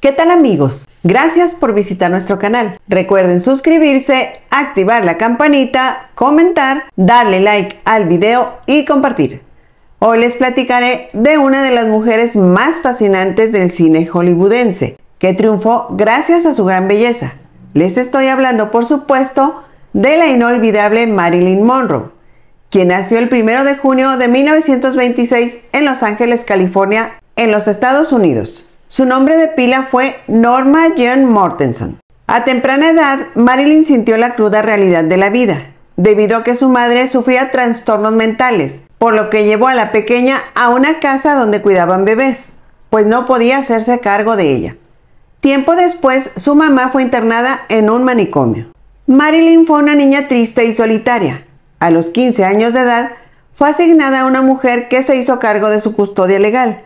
¿Qué tal amigos? Gracias por visitar nuestro canal. Recuerden suscribirse, activar la campanita, comentar, darle like al video y compartir. Hoy les platicaré de una de las mujeres más fascinantes del cine hollywoodense, que triunfó gracias a su gran belleza. Les estoy hablando, por supuesto, de la inolvidable Marilyn Monroe, quien nació el 1 de junio de 1926 en Los Ángeles, California, en los Estados Unidos. Su nombre de pila fue Norma Jean Mortenson. A temprana edad, Marilyn sintió la cruda realidad de la vida, debido a que su madre sufría trastornos mentales, por lo que llevó a la pequeña a una casa donde cuidaban bebés, pues no podía hacerse cargo de ella. Tiempo después, su mamá fue internada en un manicomio. Marilyn fue una niña triste y solitaria. A los 15 años de edad, fue asignada a una mujer que se hizo cargo de su custodia legal,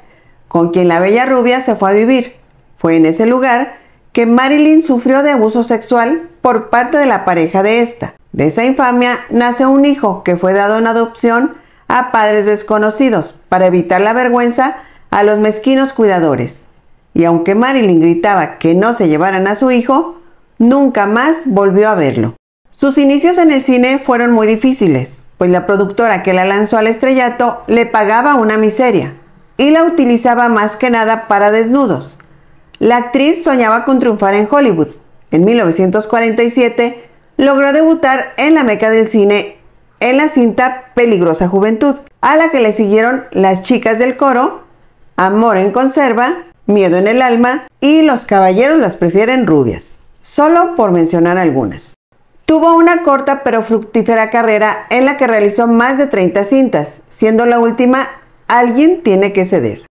con quien la bella rubia se fue a vivir. Fue en ese lugar que Marilyn sufrió de abuso sexual por parte de la pareja de esta. De esa infamia nace un hijo que fue dado en adopción a padres desconocidos para evitar la vergüenza a los mezquinos cuidadores. Y aunque Marilyn gritaba que no se llevaran a su hijo, nunca más volvió a verlo. Sus inicios en el cine fueron muy difíciles, pues la productora que la lanzó al estrellato le pagaba una miseria, y la utilizaba más que nada para desnudos. La actriz soñaba con triunfar en Hollywood. En 1947 logró debutar en la meca del cine en la cinta Peligrosa Juventud, a la que le siguieron Las Chicas del Coro, Amor en Conserva, Miedo en el Alma y Los Caballeros las prefieren rubias, solo por mencionar algunas. Tuvo una corta pero fructífera carrera en la que realizó más de 30 cintas, siendo la última alguien tiene que ceder.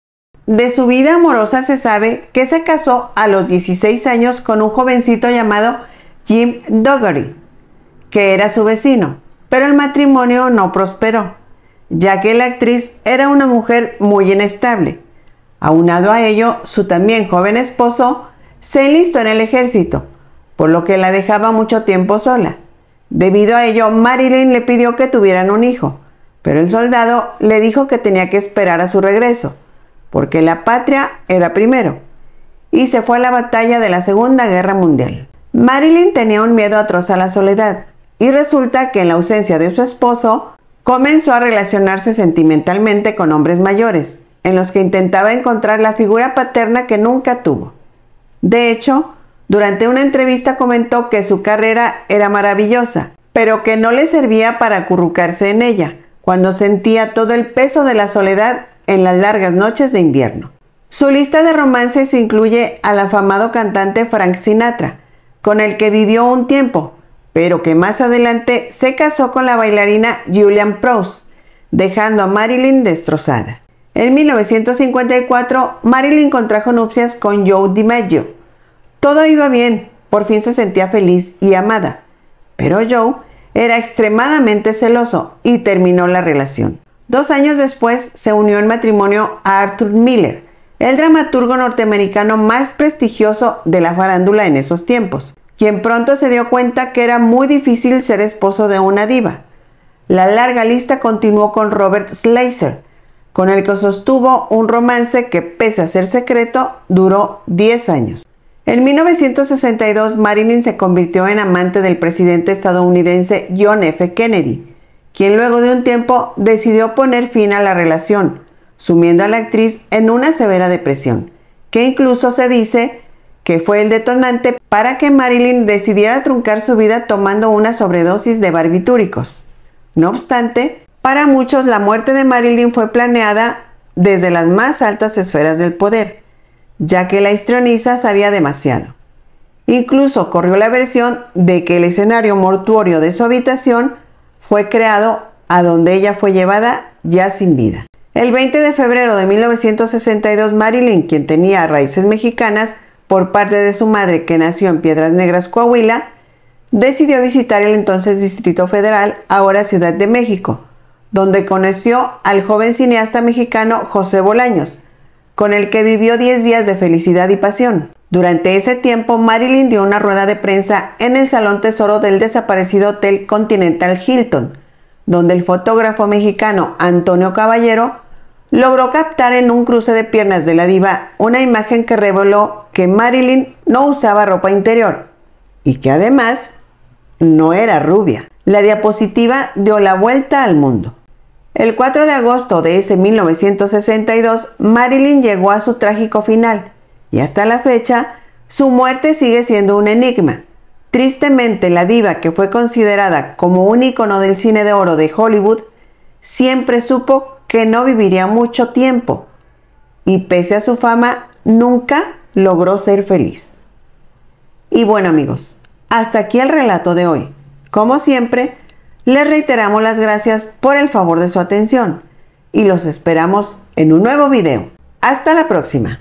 De su vida amorosa se sabe que se casó a los 16 años con un jovencito llamado Jim Dougherty, que era su vecino, pero el matrimonio no prosperó, ya que la actriz era una mujer muy inestable. Aunado a ello, su también joven esposo se enlistó en el ejército, por lo que la dejaba mucho tiempo sola. Debido a ello, Marilyn le pidió que tuvieran un hijo, pero el soldado le dijo que tenía que esperar a su regreso, porque la patria era primero, y se fue a la batalla de la Segunda Guerra Mundial. Marilyn tenía un miedo atroz a la soledad, y resulta que en la ausencia de su esposo, comenzó a relacionarse sentimentalmente con hombres mayores, en los que intentaba encontrar la figura paterna que nunca tuvo. De hecho, durante una entrevista comentó que su carrera era maravillosa, pero que no le servía para acurrucarse en ella, cuando sentía todo el peso de la soledad en las largas noches de invierno. Su lista de romances incluye al afamado cantante Frank Sinatra, con el que vivió un tiempo, pero que más adelante se casó con la bailarina Julian Prowse, dejando a Marilyn destrozada. En 1954, Marilyn contrajo nupcias con Joe DiMaggio. Todo iba bien, por fin se sentía feliz y amada. Pero Joe era extremadamente celoso y terminó la relación. Dos años después se unió en matrimonio a Arthur Miller, el dramaturgo norteamericano más prestigioso de la farándula en esos tiempos, quien pronto se dio cuenta que era muy difícil ser esposo de una diva. La larga lista continuó con Robert Slazer, con el que sostuvo un romance que, pese a ser secreto, duró 10 años. En 1962, Marilyn se convirtió en amante del presidente estadounidense John F. Kennedy, quien luego de un tiempo decidió poner fin a la relación, sumiendo a la actriz en una severa depresión, que incluso se dice que fue el detonante para que Marilyn decidiera truncar su vida tomando una sobredosis de barbitúricos. No obstante, para muchos la muerte de Marilyn fue planeada desde las más altas esferas del poder, ya que la histrioniza sabía demasiado. Incluso corrió la versión de que el escenario mortuorio de su habitación fue creado a donde ella fue llevada ya sin vida. El 20 de febrero de 1962, Marilyn, quien tenía raíces mexicanas por parte de su madre que nació en Piedras Negras, Coahuila, decidió visitar el entonces Distrito Federal, ahora Ciudad de México, donde conoció al joven cineasta mexicano José Bolaños, con el que vivió 10 días de felicidad y pasión. Durante ese tiempo, Marilyn dio una rueda de prensa en el Salón Tesoro del desaparecido Hotel Continental Hilton, donde el fotógrafo mexicano Antonio Caballero logró captar en un cruce de piernas de la diva una imagen que reveló que Marilyn no usaba ropa interior y que además no era rubia. La diapositiva dio la vuelta al mundo. El 4 de agosto de ese 1962, Marilyn llegó a su trágico final y hasta la fecha, su muerte sigue siendo un enigma. Tristemente, la diva que fue considerada como un ícono del cine de oro de Hollywood siempre supo que no viviría mucho tiempo y pese a su fama nunca logró ser feliz. Y bueno amigos, hasta aquí el relato de hoy. Como siempre, les reiteramos las gracias por el favor de su atención y los esperamos en un nuevo video. Hasta la próxima.